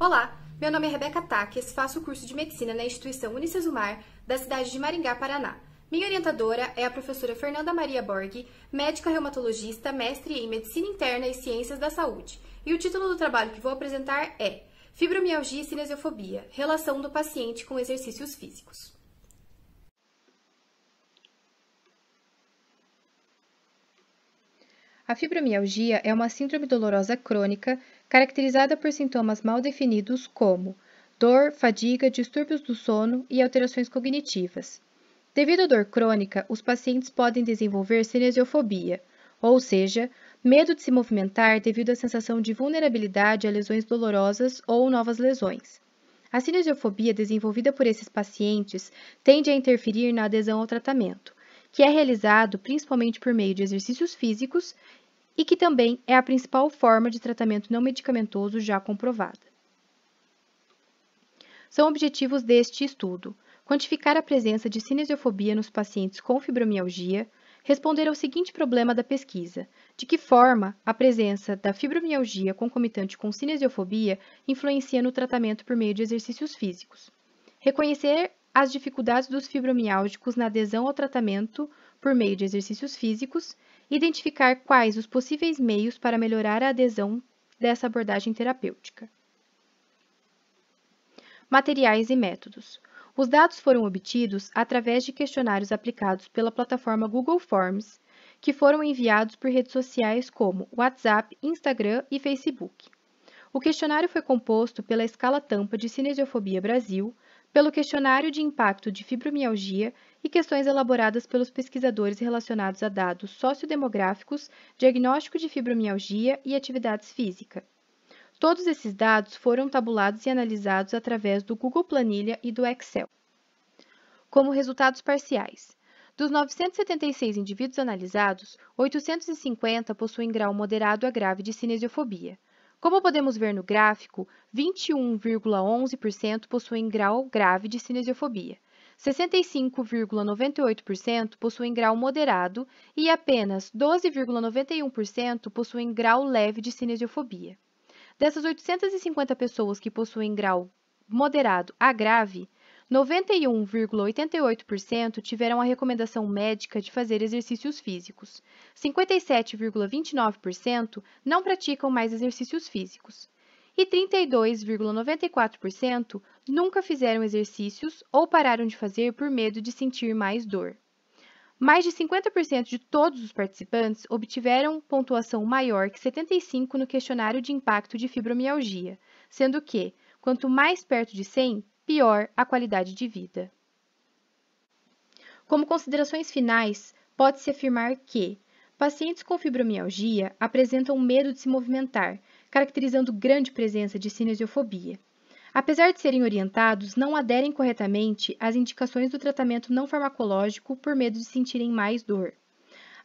Olá, meu nome é Rebeca Taques, faço o curso de Medicina na instituição Unicesumar, da cidade de Maringá, Paraná. Minha orientadora é a professora Fernanda Maria Borg, médica reumatologista, mestre em Medicina Interna e Ciências da Saúde. E o título do trabalho que vou apresentar é Fibromialgia e Cinesiofobia, Relação do Paciente com Exercícios Físicos. A fibromialgia é uma síndrome dolorosa crônica caracterizada por sintomas mal definidos como dor, fadiga, distúrbios do sono e alterações cognitivas. Devido à dor crônica, os pacientes podem desenvolver cinesiofobia, ou seja, medo de se movimentar devido à sensação de vulnerabilidade a lesões dolorosas ou novas lesões. A cinesiofobia desenvolvida por esses pacientes tende a interferir na adesão ao tratamento, que é realizado principalmente por meio de exercícios físicos e que também é a principal forma de tratamento não medicamentoso já comprovada. São objetivos deste estudo: quantificar a presença de cinesiofobia nos pacientes com fibromialgia, responder ao seguinte problema da pesquisa: de que forma a presença da fibromialgia concomitante com cinesiofobia influencia no tratamento por meio de exercícios físicos? Reconhecer as dificuldades dos fibromiálgicos na adesão ao tratamento por meio de exercícios físicos, identificar quais os possíveis meios para melhorar a adesão dessa abordagem terapêutica. Materiais e métodos. Os dados foram obtidos através de questionários aplicados pela plataforma Google Forms, que foram enviados por redes sociais como WhatsApp, Instagram e Facebook. O questionário foi composto pela Escala Tampa de Cinesiofobia Brasil, pelo questionário de impacto de fibromialgia e questões elaboradas pelos pesquisadores relacionados a dados sociodemográficos, diagnóstico de fibromialgia e atividades físicas. Todos esses dados foram tabulados e analisados através do Google Planilha e do Excel. Como resultados parciais, dos 976 indivíduos analisados, 850 possuem grau moderado a grave de cinesiofobia, como podemos ver no gráfico, 21,11% possuem grau grave de cinesiofobia, 65,98% possuem grau moderado e apenas 12,91% possuem grau leve de cinesiofobia. Dessas 850 pessoas que possuem grau moderado a grave, 91,88% tiveram a recomendação médica de fazer exercícios físicos. 57,29% não praticam mais exercícios físicos. E 32,94% nunca fizeram exercícios ou pararam de fazer por medo de sentir mais dor. Mais de 50% de todos os participantes obtiveram pontuação maior que 75 no questionário de impacto de fibromialgia, sendo que, quanto mais perto de 100, pior a qualidade de vida. Como considerações finais, pode-se afirmar que pacientes com fibromialgia apresentam medo de se movimentar, caracterizando grande presença de cinesiofobia. Apesar de serem orientados, não aderem corretamente às indicações do tratamento não farmacológico por medo de sentirem mais dor.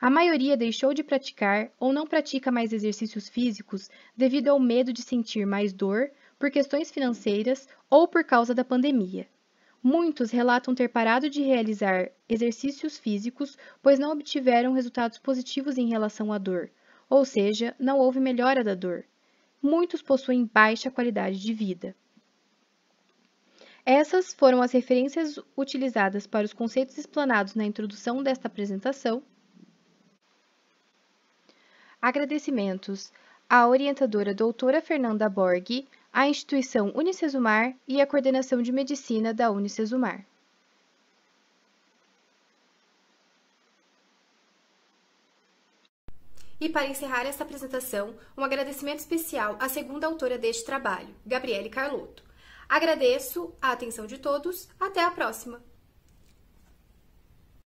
A maioria deixou de praticar ou não pratica mais exercícios físicos devido ao medo de sentir mais dor, por questões financeiras ou por causa da pandemia. Muitos relatam ter parado de realizar exercícios físicos, pois não obtiveram resultados positivos em relação à dor, ou seja, não houve melhora da dor. Muitos possuem baixa qualidade de vida. Essas foram as referências utilizadas para os conceitos explanados na introdução desta apresentação. Agradecimentos à orientadora doutora Fernanda Borg, a instituição Unicesumar e a coordenação de medicina da Unicesumar. E para encerrar esta apresentação, um agradecimento especial à segunda autora deste trabalho, Gabriele Carlotto. Agradeço a atenção de todos, até a próxima!